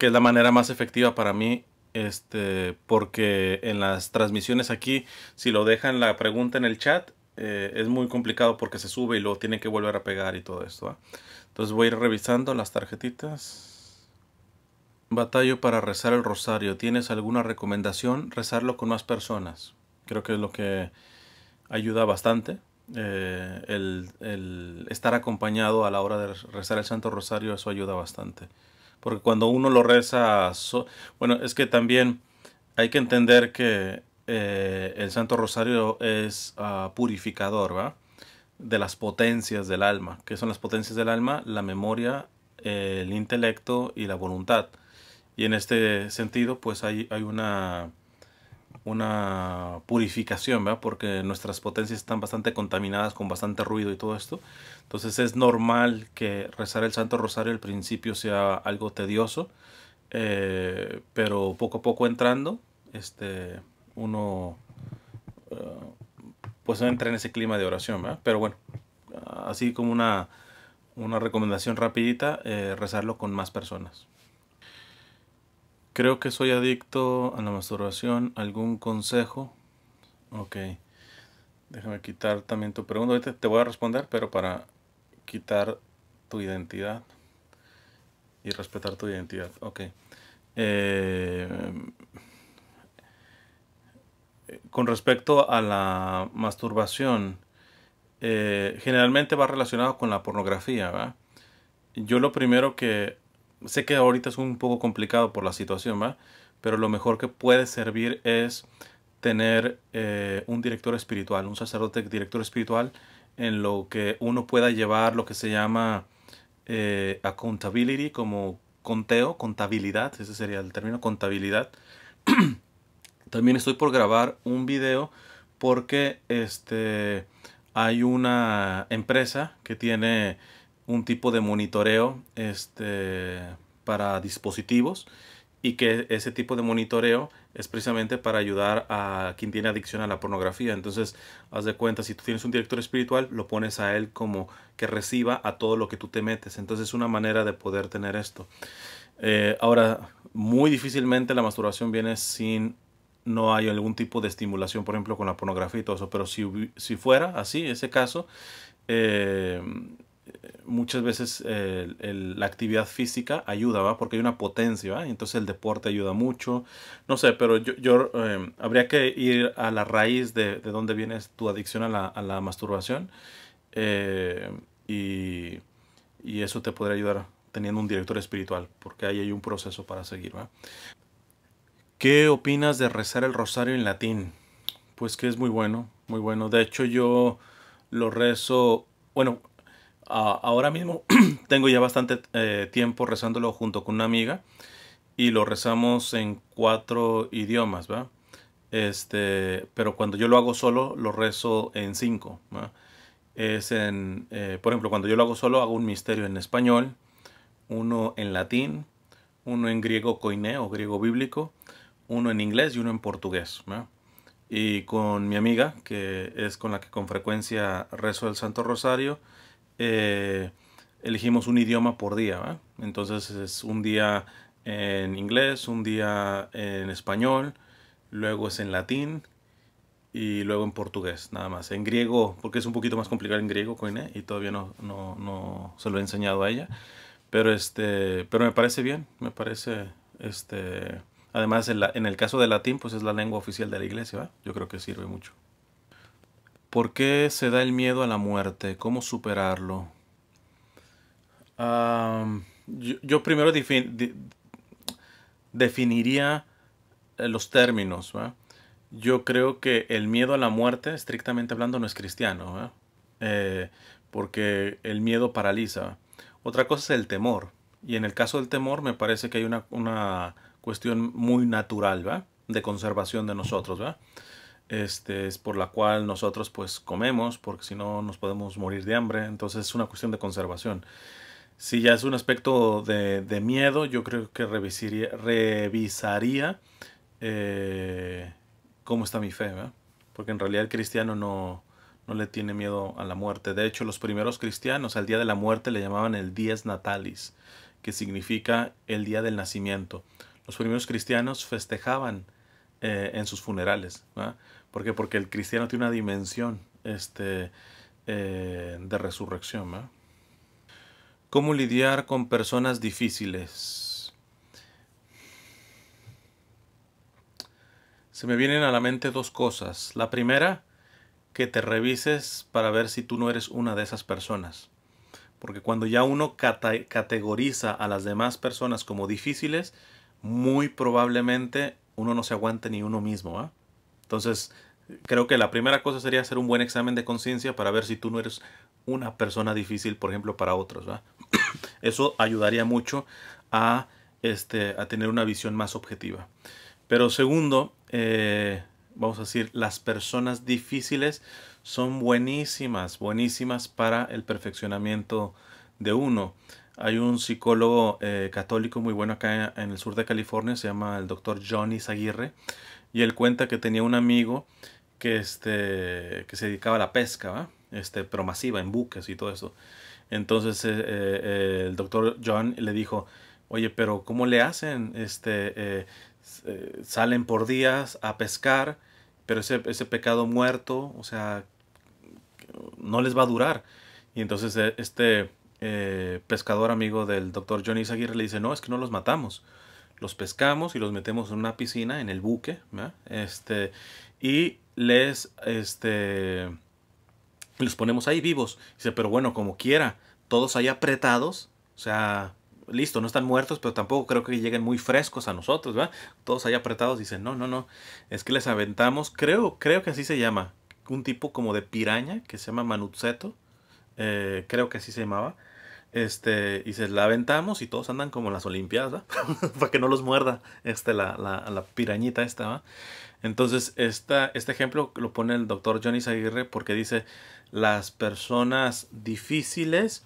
que es la manera más efectiva para mí este porque en las transmisiones aquí si lo dejan la pregunta en el chat eh, es muy complicado porque se sube y lo tiene que volver a pegar y todo esto entonces voy a ir revisando las tarjetitas batallo para rezar el rosario tienes alguna recomendación rezarlo con más personas creo que es lo que ayuda bastante eh, el estar acompañado a la hora de rezar el santo rosario eso ayuda bastante porque cuando uno lo reza, bueno, es que también hay que entender que eh, el Santo Rosario es ah, purificador, ¿va? De las potencias del alma. ¿Qué son las potencias del alma? La memoria, el intelecto y la voluntad. Y en este sentido, pues hay, hay una, una purificación, ¿va? Porque nuestras potencias están bastante contaminadas con bastante ruido y todo esto. Entonces es normal que rezar el Santo Rosario al principio sea algo tedioso, eh, pero poco a poco entrando, este, uno eh, pues entra en ese clima de oración, Pero bueno, así como una, recomendación rapidita, eh, rezarlo con más personas. Creo que soy adicto a la masturbación. ¿Algún consejo? Ok. Déjame quitar también tu pregunta. Ahorita te voy a responder, pero para quitar tu identidad y respetar tu identidad. Ok. Eh, con respecto a la masturbación, eh, generalmente va relacionado con la pornografía. Yo lo primero que sé que ahorita es un poco complicado por la situación, pero lo mejor que puede servir es tener eh, un director espiritual, un sacerdote director espiritual en lo que uno pueda llevar lo que se llama eh, accountability, como conteo, contabilidad, ese sería el término, contabilidad. También estoy por grabar un video porque este, hay una empresa que tiene un tipo de monitoreo este, para dispositivos y que ese tipo de monitoreo es precisamente para ayudar a quien tiene adicción a la pornografía. Entonces, haz de cuenta, si tú tienes un director espiritual, lo pones a él como que reciba a todo lo que tú te metes. Entonces, es una manera de poder tener esto. Eh, ahora, muy difícilmente la masturbación viene sin no hay algún tipo de estimulación, por ejemplo, con la pornografía y todo eso. Pero si, fuera así, ese caso, eh, muchas veces eh, la actividad física ayuda, Porque hay una potencia, Entonces el deporte ayuda mucho. No sé, pero yo, em, habría que ir a la raíz de, de dónde viene tu adicción a la, masturbación. Eh, y, y, eso te podría ayudar teniendo un director espiritual, porque ahí hay un proceso para seguir, ¿va? ¿Qué opinas de rezar el rosario en latín? Pues que es muy bueno, muy bueno. De hecho yo lo rezo, bueno, Ah, ahora mismo tengo ya bastante eh, tiempo rezándolo junto con una amiga y lo rezamos en cuatro idiomas, ¿va? Este, pero cuando yo lo hago solo, lo rezo en cinco. Es en, eh, por ejemplo, cuando yo lo hago solo, hago un misterio en español, uno en latín, uno en griego coineo, griego bíblico, uno en inglés y uno en portugués. Y con mi amiga, que es con la que con frecuencia rezo el Santo Rosario, eh, elegimos un idioma por día. Entonces es un día en inglés, un día en español, luego es en latín y luego en portugués, nada más. En griego, porque es un poquito más complicado en griego, y todavía no, no, se lo he enseñado a ella. Pero, este, pero me parece bien, me parece... Este, además, en, en el caso de latín, pues es la lengua oficial de la iglesia, Yo creo que sirve mucho. ¿Por qué se da el miedo a la muerte? ¿Cómo superarlo? yo, primero definiría eh, los términos. Yo creo que el miedo a la muerte, estrictamente hablando, no es cristiano, eh, porque el miedo paraliza. Otra cosa es el temor. Y en el caso del temor me parece que hay una, cuestión muy natural de conservación de nosotros. ¿va? Este, es por la cual nosotros pues comemos, porque si no nos podemos morir de hambre, entonces es una cuestión de conservación. Si ya es un aspecto de, miedo, yo creo que revisaría, revisaría eh, cómo está mi fe, porque en realidad el cristiano no, no le tiene miedo a la muerte. De hecho, los primeros cristianos al día de la muerte le llamaban el dies natalis, que significa el día del nacimiento. Los primeros cristianos festejaban eh, en sus funerales. Porque el cristiano tiene una dimensión este, eh, de resurrección. ¿Cómo lidiar con personas difíciles? Se me vienen a la mente dos cosas. La primera, que te revises para ver si tú no eres una de esas personas. Porque cuando ya uno categoriza a las demás personas como difíciles, muy probablemente uno no se aguante ni uno mismo. ¿ah? Entonces, creo que la primera cosa sería hacer un buen examen de conciencia para ver si tú no eres una persona difícil, por ejemplo, para otros. Eso ayudaría mucho a, este, a tener una visión más objetiva. Pero segundo, eh, vamos a decir, las personas difíciles son buenísimas, buenísimas para el perfeccionamiento de uno. Hay un psicólogo eh, católico muy bueno acá en el sur de California, se llama el doctor Johnny Zaguirre, y él cuenta que tenía un amigo que, este, que se dedicaba a la pesca, este, pero masiva, en buques y todo eso. Entonces eh, eh, el doctor John le dijo, oye, pero ¿cómo le hacen? Este, salen por días a pescar, pero ese, ese pecado muerto, o sea, no les va a durar. Y entonces este eh, pescador amigo del doctor Johnny Aguirre le dice, no, es que no los matamos. Los pescamos y los metemos en una piscina, en el buque, este, y les, este, los ponemos ahí vivos. Dice, pero bueno, como quiera, todos ahí apretados, o sea, listo, no están muertos, pero tampoco creo que lleguen muy frescos a nosotros, ¿verdad? Todos ahí apretados dice no, no, no, es que les aventamos, creo, creo que así se llama, un tipo como de piraña que se llama Manutzeto, eh, creo que así se llamaba, este, y se la aventamos y todos andan como las Olimpiadas, Para que no los muerda este, la, pirañita esta, ¿va? Entonces, esta, este ejemplo lo pone el doctor Johnny Aguirre porque dice, las personas difíciles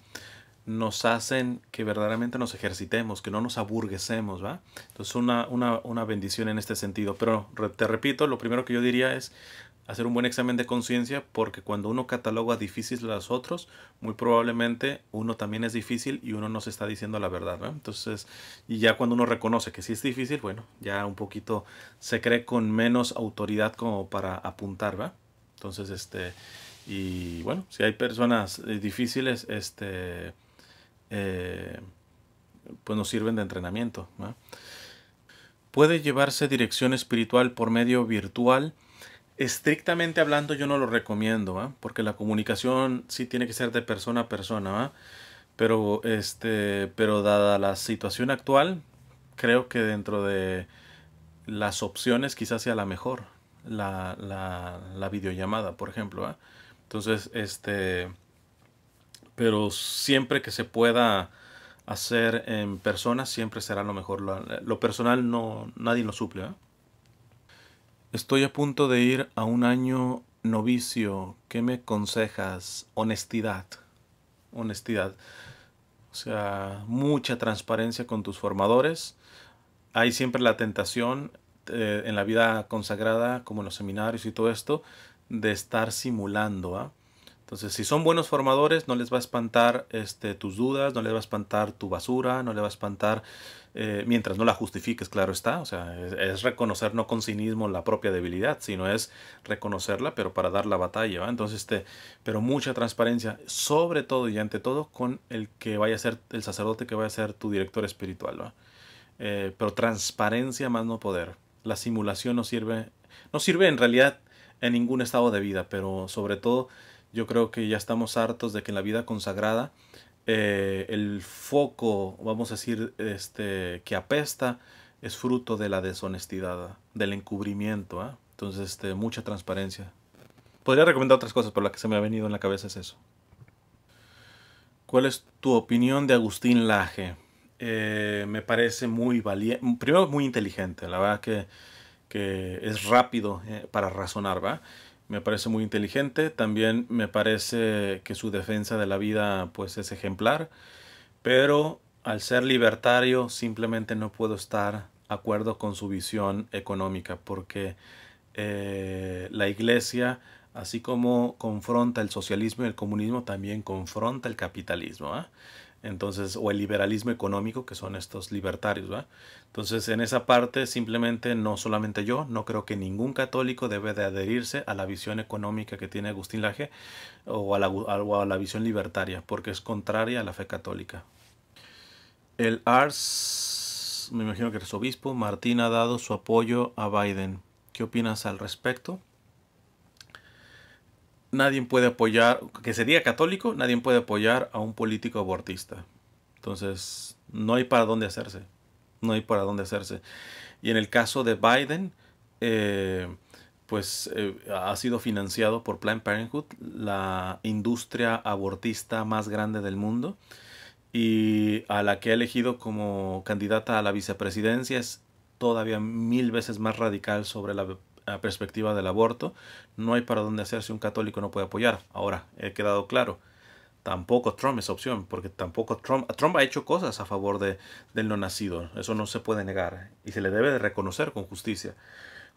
nos hacen que verdaderamente nos ejercitemos, que no nos aburguesemos, ¿va? Entonces, una, una, una bendición en este sentido. Pero te repito, lo primero que yo diría es, hacer un buen examen de conciencia porque cuando uno cataloga difícil a los otros, muy probablemente uno también es difícil y uno no se está diciendo la verdad. Entonces, y ya cuando uno reconoce que sí es difícil, bueno, ya un poquito se cree con menos autoridad como para apuntar, ¿va? Entonces, este, y bueno, si hay personas eh, difíciles, este, eh, pues nos sirven de entrenamiento. Puede llevarse dirección espiritual por medio virtual estrictamente hablando yo no lo recomiendo, porque la comunicación sí tiene que ser de persona a persona, pero este, pero dada la situación actual, creo que dentro de las opciones quizás sea la mejor, la, la, la videollamada, por ejemplo. Entonces, este, pero siempre que se pueda hacer en persona, siempre será lo mejor. Lo, personal no, nadie lo suple. Estoy a punto de ir a un año novicio. ¿Qué me aconsejas? Honestidad. Honestidad. O sea, mucha transparencia con tus formadores. Hay siempre la tentación eh, en la vida consagrada, como en los seminarios y todo esto, de estar simulando. ¿ah? Entonces, si son buenos formadores, no les va a espantar este, tus dudas, no les va a espantar tu basura, no les va a espantar, eh, mientras no la justifiques, claro está. O sea, es, reconocer no con cinismo la propia debilidad, sino es reconocerla, pero para dar la batalla. Entonces, este, pero mucha transparencia, sobre todo y ante todo con el que vaya a ser el sacerdote que vaya a ser tu director espiritual. ¿va? Eh, pero transparencia más no poder. La simulación no sirve, no sirve en realidad en ningún estado de vida, pero sobre todo yo creo que ya estamos hartos de que en la vida consagrada eh, el foco, vamos a decir, este, que apesta, es fruto de la deshonestidad, del encubrimiento. ¿ah? Entonces, este, mucha transparencia. Podría recomendar otras cosas, pero la que se me ha venido en la cabeza es eso. ¿Cuál es tu opinión de Agustín Laje? Eh, me parece muy valiente, primero muy inteligente, la verdad que, es rápido eh, para razonar, ¿va? me parece muy inteligente, también me parece que su defensa de la vida pues es ejemplar, pero al ser libertario simplemente no puedo estar de acuerdo con su visión económica porque eh, la iglesia así como confronta el socialismo y el comunismo también confronta el capitalismo. ¿ah? Entonces, o el liberalismo económico, que son estos libertarios, Entonces, en esa parte, simplemente, no solamente yo, no creo que ningún católico debe de adherirse a la visión económica que tiene Agustín Laje o a la, visión libertaria, porque es contraria a la fe católica. El Ars, me imagino que eres obispo, Martín ha dado su apoyo a Biden. ¿Qué opinas al respecto? nadie puede apoyar, que sería católico, nadie puede apoyar a un político abortista. Entonces, no hay para dónde hacerse. No hay para dónde hacerse. Y en el caso de Biden, eh, pues eh, ha sido financiado por Planned Parenthood, la industria abortista más grande del mundo, y a la que ha elegido como candidata a la vicepresidencia es todavía mil veces más radical sobre la perspectiva del aborto, no hay para dónde hacerse un católico no puede apoyar. Ahora, he quedado claro, tampoco Trump es opción, porque tampoco Trump, Trump ha hecho cosas a favor de, del no nacido, eso no se puede negar y se le debe de reconocer con justicia.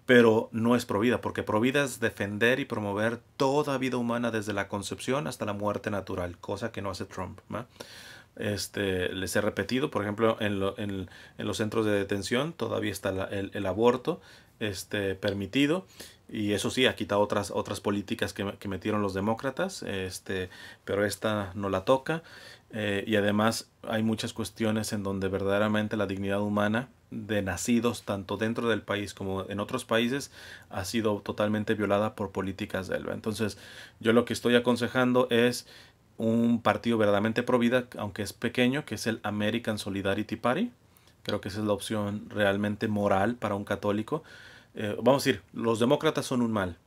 Pero no es provida, porque provida es defender y promover toda vida humana desde la concepción hasta la muerte natural, cosa que no hace Trump. Este, les he repetido, por ejemplo, en, los centros de detención todavía está el, el, aborto, este, permitido. Y eso sí, ha quitado otras, otras políticas que, metieron los demócratas, este, pero esta no la toca. Eh, y además hay muchas cuestiones en donde verdaderamente la dignidad humana de nacidos tanto dentro del país como en otros países ha sido totalmente violada por políticas de él. Entonces yo lo que estoy aconsejando es un partido verdaderamente pro vida, aunque es pequeño, que es el American Solidarity Party, Creo que esa es la opción realmente moral para un católico. Eh, vamos a decir, los demócratas son un mal.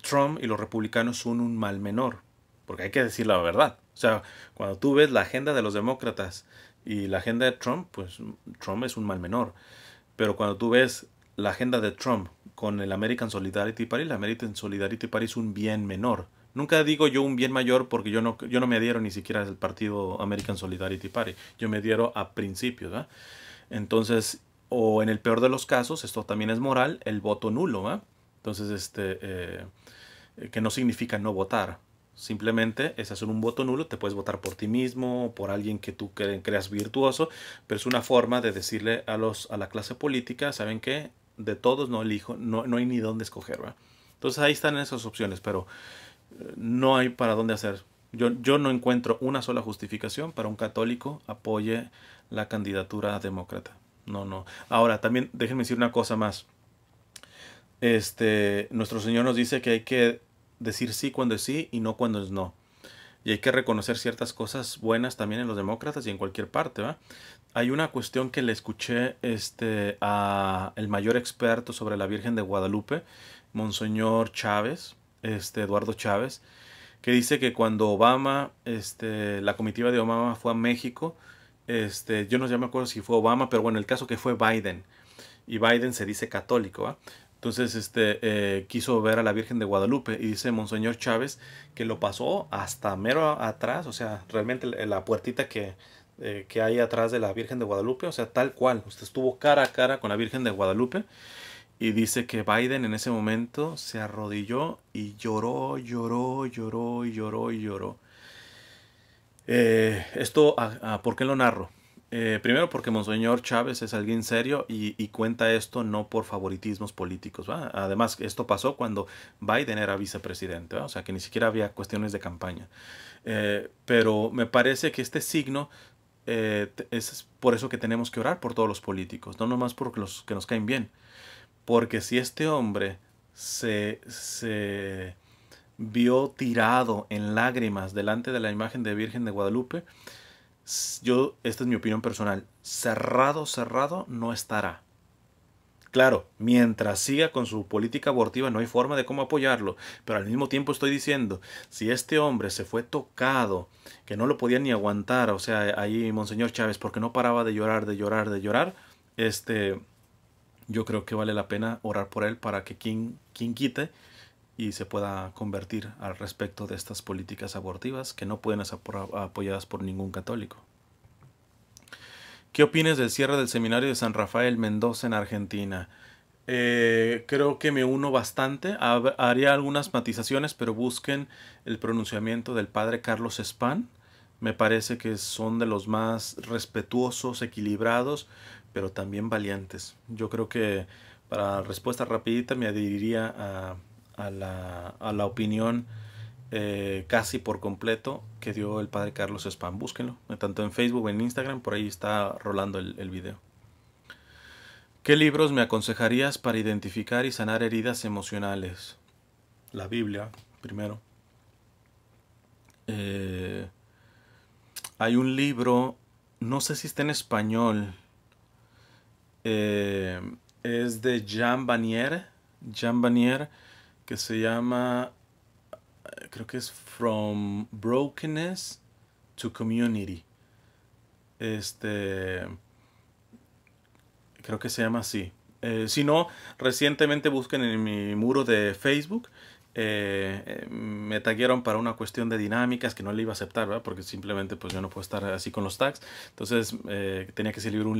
Trump y los republicanos son un mal menor. Porque hay que decir la verdad. O sea, cuando tú ves la agenda de los demócratas y la agenda de Trump, pues Trump es un mal menor. Pero cuando tú ves la agenda de Trump con el American Solidarity Party, el American Solidarity Party es un bien menor. Nunca digo yo un bien mayor porque yo no, yo no me adhiero ni siquiera al partido American Solidarity Party. Yo me adhiero a principios. ¿verdad? Entonces, o en el peor de los casos, esto también es moral, el voto nulo. Entonces, este, eh, eh, que no significa no votar. Simplemente es hacer un voto nulo, te puedes votar por ti mismo, por alguien que tú creas virtuoso, pero es una forma de decirle a, los, a la clase política, ¿saben qué? De todos no elijo, no, hay ni dónde escoger. ¿va? Entonces ahí están esas opciones, pero eh, no hay para dónde hacer. Yo, yo no encuentro una sola justificación para un católico apoye la candidatura demócrata. No, no. Ahora, también déjenme decir una cosa más. Este, nuestro Señor nos dice que hay que decir sí cuando es sí y no cuando es no. Y hay que reconocer ciertas cosas buenas también en los demócratas y en cualquier parte, ¿va? Hay una cuestión que le escuché este, a el mayor experto sobre la Virgen de Guadalupe, Monseñor Chávez, este, Eduardo Chávez, que dice que cuando Obama, este, la comitiva de Obama fue a México, este, yo no sé me acuerdo si fue Obama, pero bueno, el caso que fue Biden. Y Biden se dice católico, Entonces, este, eh, quiso ver a la Virgen de Guadalupe y dice Monseñor Chávez que lo pasó hasta mero atrás, o sea, realmente la puertita que, eh, que hay atrás de la Virgen de Guadalupe, o sea, tal cual, usted estuvo cara a cara con la Virgen de Guadalupe y dice que Biden en ese momento se arrodilló y lloró, lloró, lloró, lloró, y lloró. Eh, esto, a, ¿por qué lo narro? Eh, primero porque Monseñor Chávez es alguien serio y, cuenta esto no por favoritismos políticos. Además, esto pasó cuando Biden era vicepresidente, o sea que ni siquiera había cuestiones de campaña. Eh, pero me parece que este signo es por eso que tenemos que orar por todos los políticos, no nomás por los que nos caen bien. Porque si este hombre se vio tirado en lágrimas delante de la imagen de Virgen de Guadalupe, yo, esta es mi opinión personal, cerrado, cerrado no estará. Claro, mientras siga con su política abortiva no hay forma de cómo apoyarlo, pero al mismo tiempo estoy diciendo, si este hombre se fue tocado, que no lo podía ni aguantar, o sea, ahí Monseñor Chávez, porque no paraba de llorar, de llorar, de llorar, este, yo creo que vale la pena orar por él para que quien, quien quite y se pueda convertir al respecto de estas políticas abortivas que no pueden ser apoyadas por ningún católico. ¿Qué opinas del cierre del seminario de San Rafael Mendoza en Argentina? Eh, creo que me uno bastante. Haría algunas matizaciones, pero busquen el pronunciamiento del padre Carlos Span. Me parece que son de los más respetuosos, equilibrados, pero también valientes. Yo creo que para respuesta rapidita me adheriría a a la, opinión eh, casi por completo que dio el padre Carlos Spam. Búsquenlo, tanto en Facebook, en Instagram, por ahí está rolando el, el video. ¿Qué libros me aconsejarías para identificar y sanar heridas emocionales? La Biblia, primero. Eh, hay un libro, no sé si está en español, eh, es de Jean banier Jean Vanier que se llama, creo que es From Brokenness to Community. Este, creo que se llama así. Eh, si no, recientemente busquen en mi muro de Facebook eh, me taguearon para una cuestión de dinámicas que no le iba a aceptar, ¿verdad? porque simplemente pues yo no puedo estar así con los tags. Entonces eh, tenía que escribir un,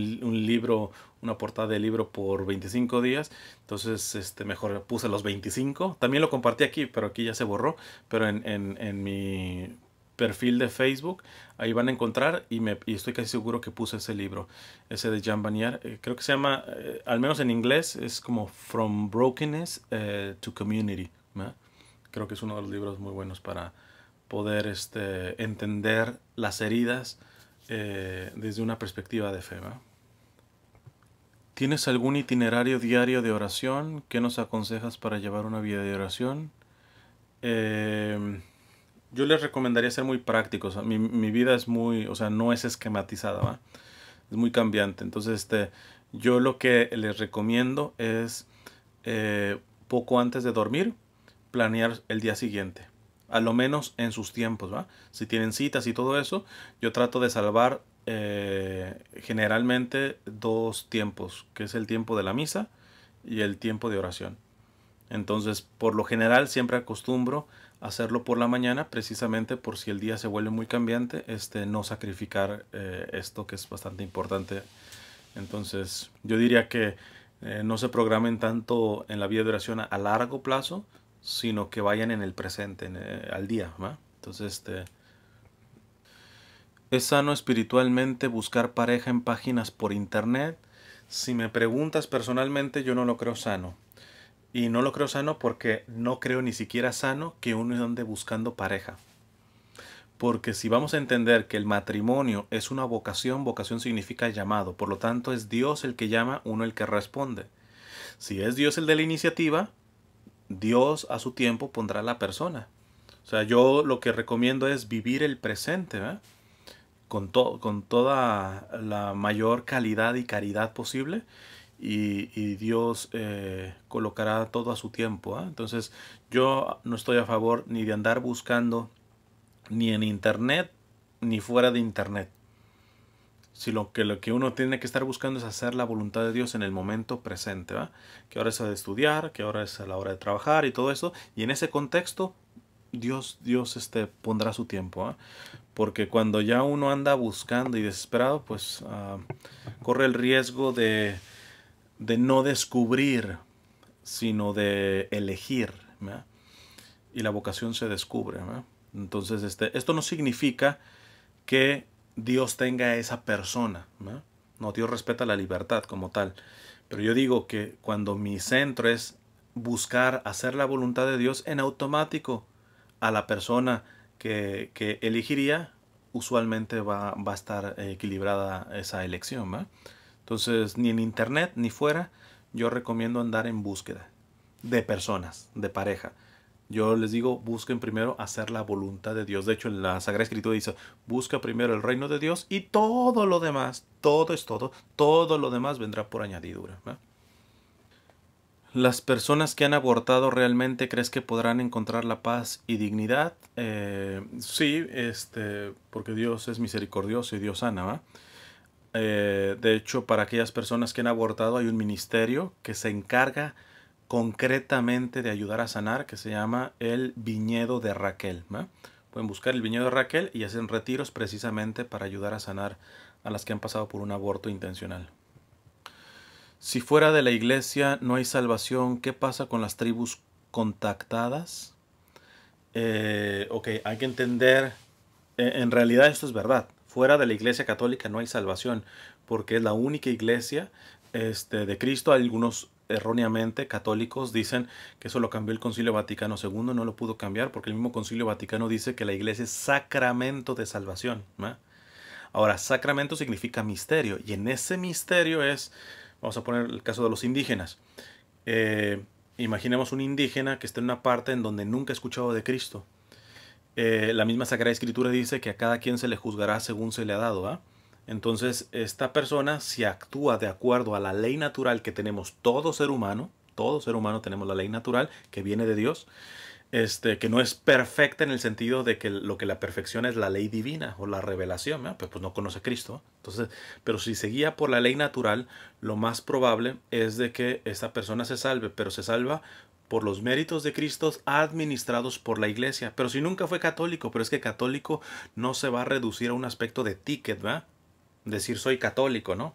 libro, una portada de libro por 25 días. Entonces este, mejor puse los 25. También lo compartí aquí, pero aquí ya se borró. Pero en, en, en mi perfil de Facebook, ahí van a encontrar y, me, y estoy casi seguro que puse ese libro, ese de Jean Vanier, eh, creo que se llama, al menos en inglés, es como From Brokenness to Community Creo que es uno de los libros muy buenos para poder este, entender las heridas eh, desde una perspectiva de fe. ¿Tienes algún itinerario diario de oración? ¿Qué nos aconsejas para llevar una vida de oración? Em, yo les recomendaría ser muy prácticos. Mi, mi, vida es muy, o sea, no es esquematizada, ¿va? es muy cambiante. Entonces, este, yo lo que les recomiendo es eh, poco antes de dormir, planear el día siguiente. A lo menos en sus tiempos, Si tienen citas y todo eso, yo trato de salvar eh, generalmente dos tiempos, que es el tiempo de la misa y el tiempo de oración. Entonces, por lo general, siempre acostumbro hacerlo por la mañana, precisamente por si el día se vuelve muy cambiante, este, no sacrificar eh, esto que es bastante importante. Entonces, yo diría que eh, no se programen tanto en la vida de oración a largo plazo, sino que vayan en el presente, eh, al día. ¿va? Entonces, este, es sano espiritualmente buscar pareja en páginas por internet. Si me preguntas personalmente, yo no lo creo sano. Y no lo creo sano porque no creo ni siquiera sano que uno ande buscando pareja. Porque si vamos a entender que el matrimonio es una vocación, vocación significa llamado. Por lo tanto, es Dios el que llama, uno el que responde. Si es Dios el de la iniciativa, Dios a su tiempo pondrá la persona. O sea, yo lo que recomiendo es vivir el presente, con, con, toda la mayor calidad y caridad posible. Y, Dios eh, colocará todo a su tiempo. ¿ah? Entonces, yo no estoy a favor ni de andar buscando ni en internet ni fuera de internet si lo que, lo que uno tiene que estar buscando es hacer la voluntad de Dios en el momento presente, ¿va? Que ahora es de estudiar, que ahora es a la hora de trabajar y todo eso. Y en ese contexto, Dios, Dios este, pondrá su tiempo, Porque cuando ya uno anda buscando y desesperado, pues ah, corre el riesgo de, no descubrir, sino de elegir, Y la vocación se descubre, Entonces, este, esto no significa que Dios tenga a esa persona. ¿no? Dios respeta la libertad como tal. Pero yo digo que cuando mi centro es buscar hacer la voluntad de Dios en automático a la persona que, elegiría, usualmente va, va, a estar equilibrada esa elección. Entonces, ni en internet ni fuera, yo recomiendo andar en búsqueda de personas, de pareja. Yo les digo, busquen primero hacer la voluntad de Dios. De hecho, en la Sagrada Escritura dice, busca primero el reino de Dios y todo lo demás, todo es todo, todo lo demás vendrá por añadidura. ¿Las personas que han abortado realmente crees que podrán encontrar la paz y dignidad? Eh, sí, este, porque Dios es misericordioso y Dios sana. Eh, de hecho, para aquellas personas que han abortado hay un ministerio que se encarga concretamente de ayudar a sanar que se llama el viñedo de Raquel. Pueden buscar el viñedo de Raquel y hacen retiros precisamente para ayudar a sanar a las que han pasado por un aborto intencional. Si fuera de la iglesia no hay salvación, ¿qué pasa con las tribus contactadas? Eh, ok, hay que entender, e, en realidad esto es verdad, fuera de la iglesia católica no hay salvación, porque es la única iglesia este, de Cristo. Algunos erróneamente católicos dicen que eso lo cambió el Concilio Vaticano II, no lo pudo cambiar porque el mismo Concilio Vaticano dice que la iglesia es sacramento de salvación. Ahora, sacramento significa misterio y en ese misterio es, vamos a poner el caso de los indígenas. Eh, imaginemos un indígena que está en una parte en donde nunca ha escuchado de Cristo. Eh, la misma Sagrada Escritura dice que a cada quien se le juzgará según se le ha dado. Entonces, esta persona, si actúa de acuerdo a la ley natural que tenemos todo ser humano, todo ser humano tenemos la ley natural que viene de Dios, este, que no es perfecta en el sentido de que lo que la perfección es la ley divina o la revelación, pues, pues, no conoce Cristo. Entonces, pero si seguía por la ley natural, lo más probable es de que esta persona se salve, pero se salva por los méritos de Cristo administrados por la iglesia. Pero si nunca fue católico, pero es que católico no se va a reducir a un aspecto de ticket, ¿verdad? decir soy católico, ¿no?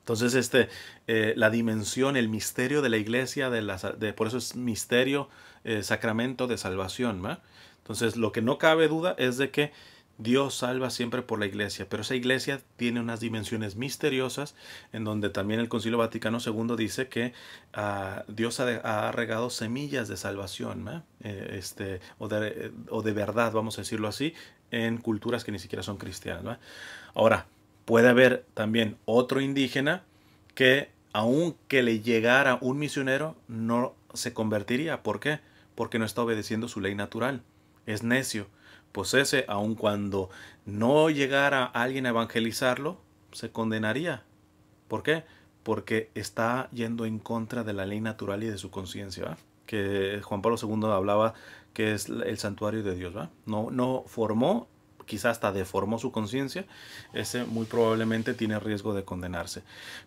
Entonces, este, eh, la dimensión, el misterio de la iglesia, de, la, de por eso es misterio, eh, sacramento de salvación. ¿no? Entonces, lo que no cabe duda es de que Dios salva siempre por la iglesia, pero esa iglesia tiene unas dimensiones misteriosas en donde también el Concilio Vaticano II dice que ah, Dios ha, regado semillas de salvación, ¿no? Eh, este, o, de, verdad, vamos a decirlo así, en culturas que ni siquiera son cristianas. ¿no? Ahora, Puede haber también otro indígena que aunque le llegara un misionero, no se convertiría. ¿Por qué? Porque no está obedeciendo su ley natural. Es necio. Pues ese, aun cuando no llegara alguien a evangelizarlo, se condenaría. ¿Por qué? Porque está yendo en contra de la ley natural y de su conciencia. Que Juan Pablo II hablaba que es el santuario de Dios. ¿va? No, no formó quizás hasta deformó su conciencia, ese muy probablemente tiene riesgo de condenarse.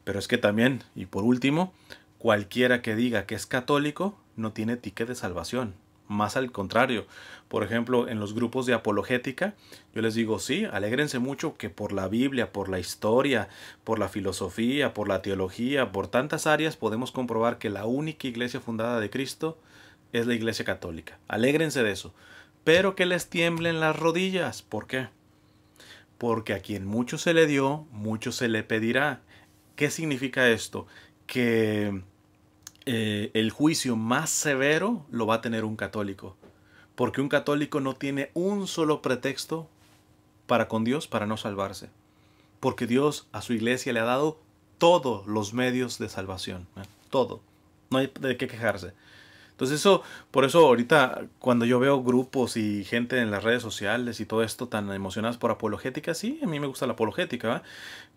Pero es que también, y por último, cualquiera que diga que es católico no tiene tique de salvación. Más al contrario, por ejemplo, en los grupos de apologética, yo les digo, sí, alégrense mucho que por la Biblia, por la historia, por la filosofía, por la teología, por tantas áreas podemos comprobar que la única iglesia fundada de Cristo es la iglesia católica. Alégrense de eso pero que les tiemblen las rodillas. ¿Por qué? Porque a quien mucho se le dio, mucho se le pedirá. ¿Qué significa esto? Que eh, el juicio más severo lo va a tener un católico. Porque un católico no tiene un solo pretexto para con Dios para no salvarse. Porque Dios a su iglesia le ha dado todos los medios de salvación. ¿eh? Todo. No hay de qué quejarse pues eso, por eso ahorita cuando yo veo grupos y gente en las redes sociales y todo esto tan emocionadas por apologética, sí, a mí me gusta la apologética, ¿verdad?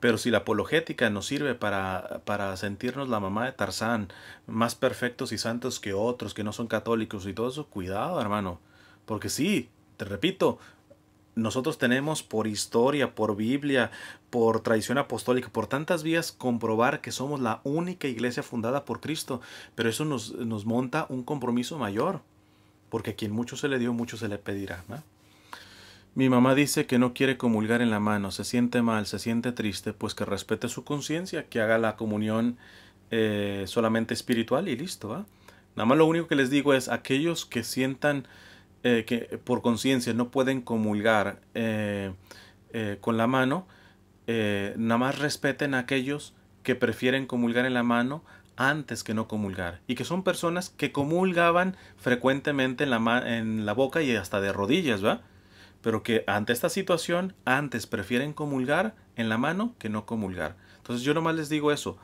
pero si la apologética nos sirve para, para sentirnos la mamá de Tarzán, más perfectos y santos que otros que no son católicos y todo eso, cuidado hermano, porque sí, te repito, nosotros tenemos por historia, por Biblia, por tradición apostólica, por tantas vías comprobar que somos la única iglesia fundada por Cristo, pero eso nos, monta un compromiso mayor, porque a quien mucho se le dio, mucho se le pedirá. Mi mamá dice que no quiere comulgar en la mano, se siente mal, se siente triste, pues que respete su conciencia, que haga la comunión eh, solamente espiritual y listo. Nada más lo único que les digo es aquellos que sientan eh, que por conciencia no pueden comulgar eh, eh, con la mano, nada más respeten a aquellos que prefieren comulgar en la mano antes que no comulgar y que son personas que comulgaban frecuentemente en la, en la boca y hasta de rodillas, ¿va? Pero que ante esta situación antes prefieren comulgar en la mano que no comulgar. Entonces yo nomás les digo eso,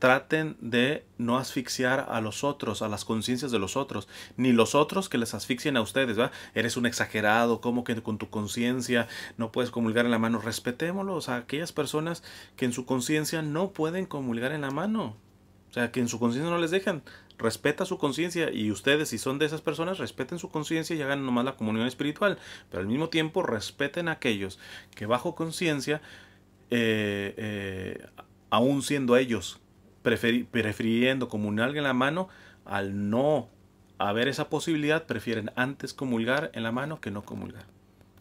traten de no asfixiar a los otros, a las conciencias de los otros, ni los otros que les asfixien a ustedes, ¿va? Eres un exagerado, como que con tu conciencia no puedes comulgar en la mano. Respetémoslos a aquellas personas que en su conciencia no pueden comulgar en la mano. O sea, que en su conciencia no les dejan. Respeta su conciencia y ustedes, si son de esas personas, respeten su conciencia y hagan nomás la comunión espiritual. Pero al mismo tiempo, respeten a aquellos que bajo conciencia, eh, eh, aún siendo ellos prefiriendo comunar en la mano, al no haber esa posibilidad, prefieren antes comulgar en la mano que no comulgar.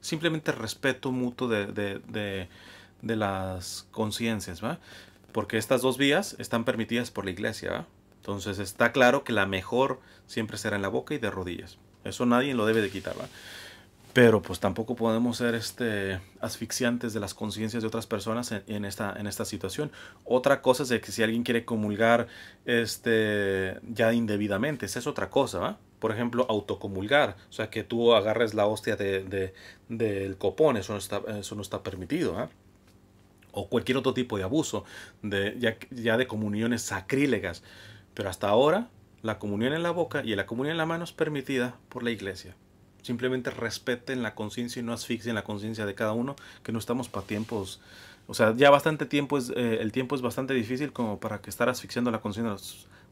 Simplemente respeto mutuo de, de, de, de las conciencias, ¿va? Porque estas dos vías están permitidas por la iglesia, ¿va? Entonces está claro que la mejor siempre será en la boca y de rodillas. Eso nadie lo debe de quitar, ¿va? Pero pues tampoco podemos ser este, asfixiantes de las conciencias de otras personas en, esta, en esta situación. Otra cosa es que si alguien quiere comulgar este, ya indebidamente, esa es otra cosa. Por ejemplo, autocomulgar, o sea, que tú agarres la hostia del copón, eso no está, eso no está permitido. O cualquier otro tipo de abuso, de, ya, ya de comuniones sacrílegas. Pero hasta ahora, la comunión en la boca y la comunión en la mano es permitida por la iglesia simplemente respeten la conciencia y no asfixien la conciencia de cada uno, que no estamos para tiempos, o sea, ya bastante tiempo es, eh, el tiempo es bastante difícil como para que estar asfixiando la conciencia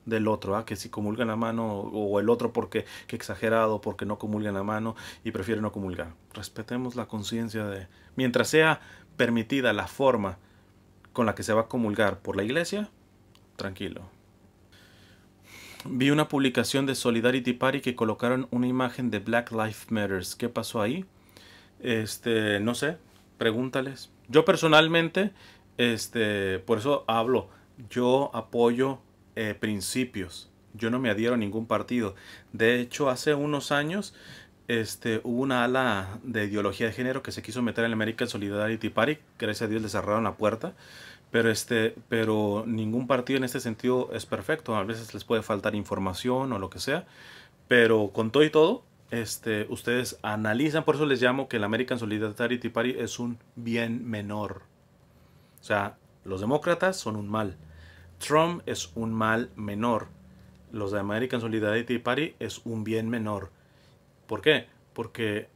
del otro, ah que si comulgan la mano o el otro porque que exagerado, porque no comulgan la mano y prefiere no comulgar. Respetemos la conciencia de, mientras sea permitida la forma con la que se va a comulgar por la iglesia, tranquilo. Vi una publicación de Solidarity Party que colocaron una imagen de Black Lives Matters. ¿Qué pasó ahí? Este, no sé, pregúntales. Yo personalmente, este, por eso hablo, yo apoyo eh, principios. Yo no me adhiero a ningún partido. De hecho, hace unos años este, hubo una ala de ideología de género que se quiso meter en américa American Solidarity Party. Gracias a Dios le cerraron la puerta. Pero, este, pero ningún partido en este sentido es perfecto. A veces les puede faltar información o lo que sea. Pero con todo y todo, este, ustedes analizan, por eso les llamo que el American Solidarity Party es un bien menor. O sea, los demócratas son un mal. Trump es un mal menor. Los de American Solidarity Party es un bien menor. ¿Por qué? Porque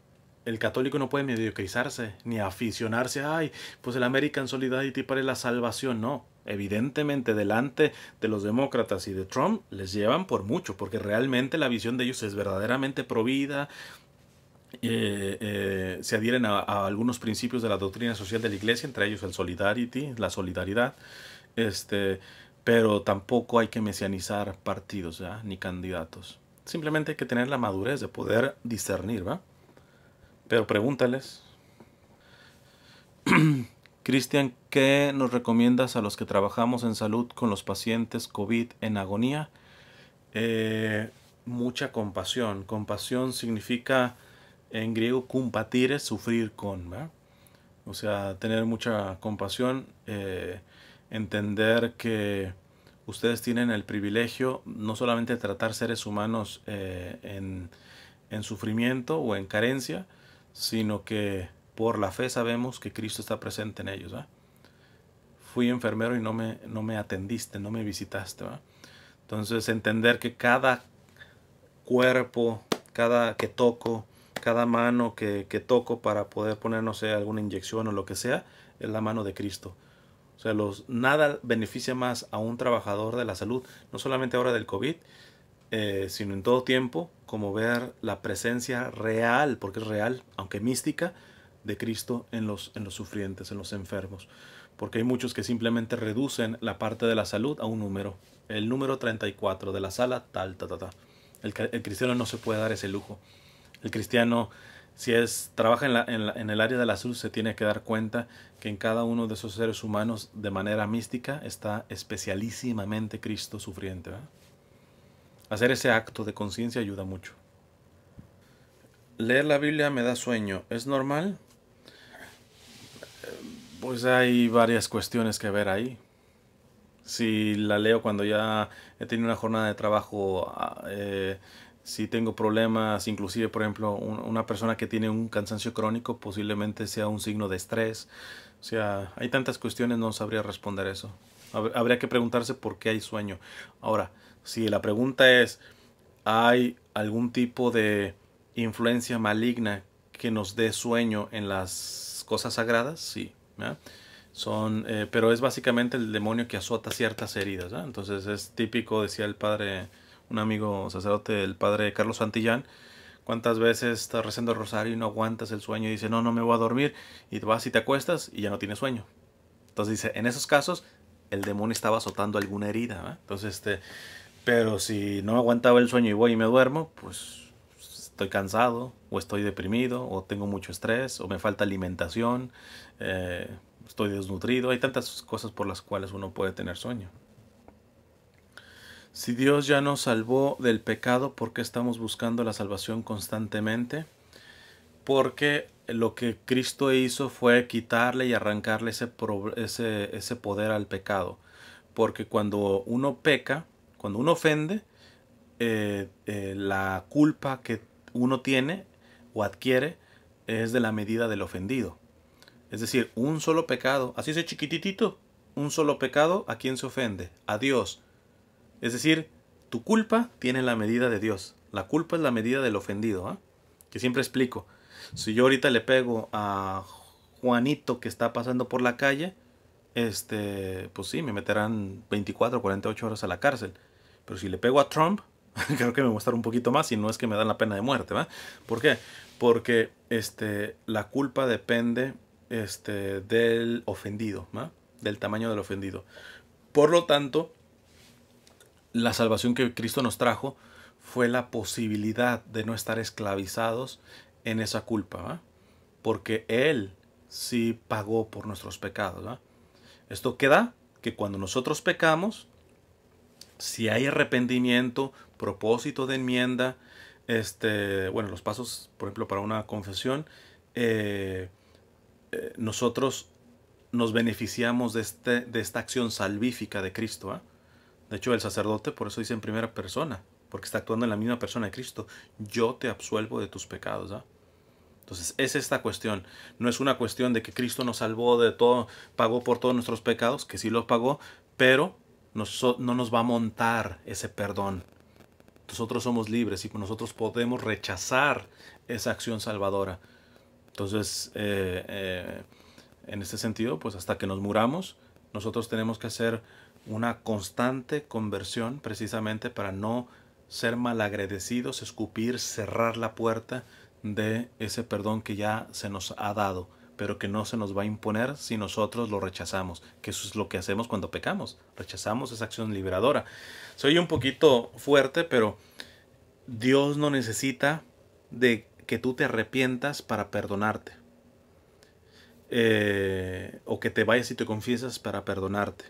el católico no puede mediocrizarse ni aficionarse, ay, pues el American Solidarity para la salvación, no. Evidentemente, delante de los demócratas y de Trump, les llevan por mucho, porque realmente la visión de ellos es verdaderamente provida, eh, eh, se adhieren a, algunos principios de la doctrina social de la iglesia, entre ellos el solidarity, la solidaridad, este, pero tampoco hay que mesianizar partidos ¿ya? ni candidatos. Simplemente hay que tener la madurez de poder discernir, ¿va? Pero pregúntales. Cristian, ¿qué nos recomiendas a los que trabajamos en salud con los pacientes COVID en agonía? Eh, mucha compasión. Compasión significa en griego compatire, sufrir con, O sea, tener mucha compasión, eh, entender que ustedes tienen el privilegio no solamente de tratar seres humanos eh, en sufrimiento o en carencia, sino que por la fe sabemos que Cristo está presente en ellos. Fui enfermero y no me, atendiste, no me visitaste. ¿va? Entonces entender que cada cuerpo, cada que toco, cada mano que, toco para poder poner, no alguna inyección o lo que sea, es la mano de Cristo. O sea, los, nada beneficia más a un trabajador de la salud, no solamente ahora del COVID, eh, sino en todo tiempo, como ver la presencia real, porque es real, aunque mística, de Cristo en los, en los sufrientes, en los enfermos. Porque hay muchos que simplemente reducen la parte de la salud a un número. El número 34 de la sala, tal, tal, tal. Ta. El, cristiano no se puede dar ese lujo. El cristiano, si es trabaja en, el área de la salud, se tiene que dar cuenta que en cada uno de esos seres humanos, de manera mística, está especialísimamente Cristo sufriente. Hacer ese acto de conciencia ayuda mucho. Leer la Biblia me da sueño. ¿Es normal? Pues hay varias cuestiones que ver ahí. Si la leo cuando ya he tenido una jornada de trabajo, ah, eh, si tengo problemas, inclusive por ejemplo una persona que tiene un cansancio crónico posiblemente sea un signo de estrés. O sea, hay tantas cuestiones, no sabría responder eso. Habría que preguntarse por qué hay sueño. Ahora, si la pregunta es, ¿hay algún tipo de influencia maligna que nos dé sueño en las cosas sagradas? Sí. Son, eh, pero es básicamente el demonio que azota ciertas heridas. Entonces es típico, decía el padre, un amigo sacerdote, el padre Carlos Santillán, ¿Cuántas veces estás rezando el rosario y no aguantas el sueño y dice, no, no me voy a dormir? Y vas y te acuestas y ya no tienes sueño. Entonces dice, en esos casos el demonio estaba azotando alguna herida. Entonces, este, pero si no me aguantaba el sueño y voy y me duermo, pues estoy cansado, o estoy deprimido, o tengo mucho estrés, o me falta alimentación, eh, estoy desnutrido. Hay tantas cosas por las cuales uno puede tener sueño. Si Dios ya nos salvó del pecado, ¿por qué estamos buscando la salvación constantemente? Porque lo que Cristo hizo fue quitarle y arrancarle ese, ese, poder al pecado. Porque cuando uno peca, cuando uno ofende, eh, eh, la culpa que uno tiene o adquiere es de la medida del ofendido. Es decir, un solo pecado, así es chiquititito, un solo pecado, ¿a quién se ofende? A Dios. Es decir, tu culpa tiene la medida de Dios. La culpa es la medida del ofendido, ¿ah? que siempre explico. Si yo ahorita le pego a Juanito que está pasando por la calle, este, pues sí, me meterán 24, 48 horas a la cárcel. Pero si le pego a Trump, creo que me estar un poquito más y no es que me dan la pena de muerte, ¿va? ¿Por qué? Porque este, la culpa depende este, del ofendido, Del tamaño del ofendido. Por lo tanto, la salvación que Cristo nos trajo fue la posibilidad de no estar esclavizados en esa culpa, porque Él sí pagó por nuestros pecados. Esto queda que cuando nosotros pecamos, si hay arrepentimiento, propósito de enmienda, este, bueno, los pasos, por ejemplo, para una confesión, eh, eh, nosotros nos beneficiamos de, este, esta acción salvífica de Cristo. De hecho, el sacerdote, por eso dice en primera persona, porque está actuando en la misma persona de Cristo, yo te absuelvo de tus pecados. Entonces, es esta cuestión. No es una cuestión de que Cristo nos salvó de todo, pagó por todos nuestros pecados, que sí los pagó, pero no nos va a montar ese perdón. Nosotros somos libres y nosotros podemos rechazar esa acción salvadora. Entonces, eh, eh, en este sentido, pues hasta que nos muramos, nosotros tenemos que hacer una constante conversión precisamente para no ser malagradecidos, escupir, cerrar la puerta de ese perdón que ya se nos ha dado, pero que no se nos va a imponer si nosotros lo rechazamos, que eso es lo que hacemos cuando pecamos, rechazamos esa acción liberadora. Soy un poquito fuerte, pero Dios no necesita de que tú te arrepientas para perdonarte. Eh, o que te vayas y te confiesas para perdonarte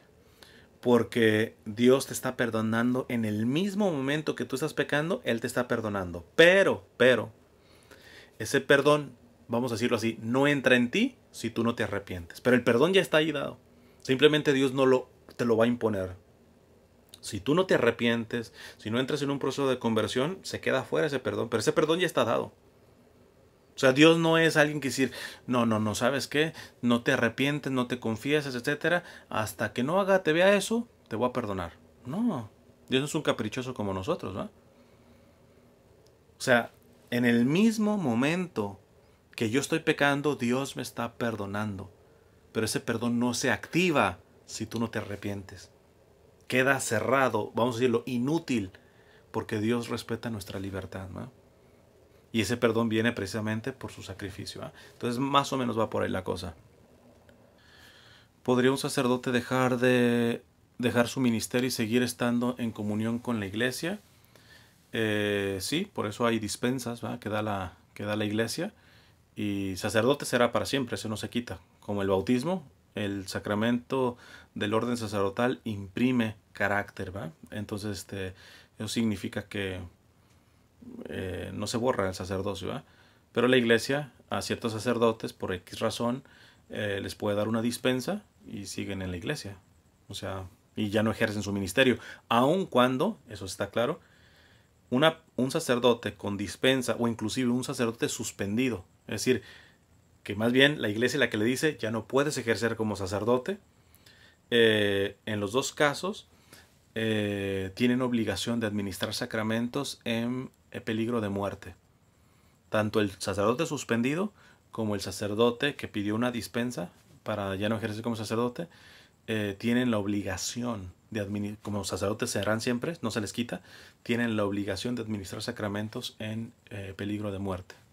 porque Dios te está perdonando en el mismo momento que tú estás pecando, Él te está perdonando. Pero, pero, ese perdón, vamos a decirlo así, no entra en ti si tú no te arrepientes. Pero el perdón ya está ahí dado. Simplemente Dios no te lo va a imponer. Si tú no te arrepientes, si no entras en un proceso de conversión, se queda fuera ese perdón. Pero ese perdón ya está dado. O sea, Dios no es alguien que decir, no, no, no, ¿sabes qué? No te arrepientes, no te confieses, etcétera. Hasta que no haga, te vea eso, te voy a perdonar. No, Dios no es un caprichoso como nosotros, ¿no? O sea, en el mismo momento que yo estoy pecando, Dios me está perdonando. Pero ese perdón no se activa si tú no te arrepientes. Queda cerrado, vamos a decirlo, inútil, porque Dios respeta nuestra libertad, ¿no? Y ese perdón viene precisamente por su sacrificio. ¿eh? Entonces más o menos va por ahí la cosa. ¿Podría un sacerdote dejar de dejar su ministerio y seguir estando en comunión con la iglesia? Eh, sí, por eso hay dispensas que da la, que la iglesia. Y sacerdote será para siempre, eso no se quita. Como el bautismo, el sacramento del orden sacerdotal imprime carácter, ¿va? Entonces, este, eso significa que eh, no se borra el sacerdocio, ¿eh? pero la iglesia a ciertos sacerdotes por X razón eh, les puede dar una dispensa y siguen en la iglesia, o sea, y ya no ejercen su ministerio, aun cuando, eso está claro, un sacerdote con dispensa o inclusive un sacerdote suspendido, es decir, que más bien la iglesia la que le dice ya no puedes ejercer como sacerdote, en los dos casos tienen obligación de administrar sacramentos en peligro de muerte. Tanto el sacerdote suspendido como el sacerdote que pidió una dispensa para ya no ejercer como sacerdote, eh, tienen la obligación de como sacerdotes siempre, no se les quita, tienen la obligación de administrar sacramentos en eh, peligro de muerte.